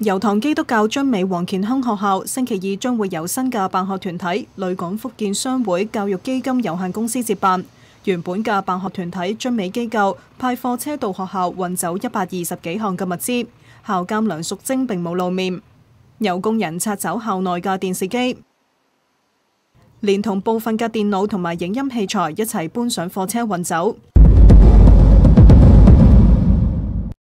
油塘基督教津美黄健亨学校星期二将会由新嘅办学团体旅港福建商会教育基金有限公司接办，原本嘅办学团体津美机构派货车到学校运走一百二十几项嘅物资，校监梁淑贞并冇露面，由工人拆走校内嘅电视机，连同部分嘅电脑同埋影音器材一齐搬上货车运走。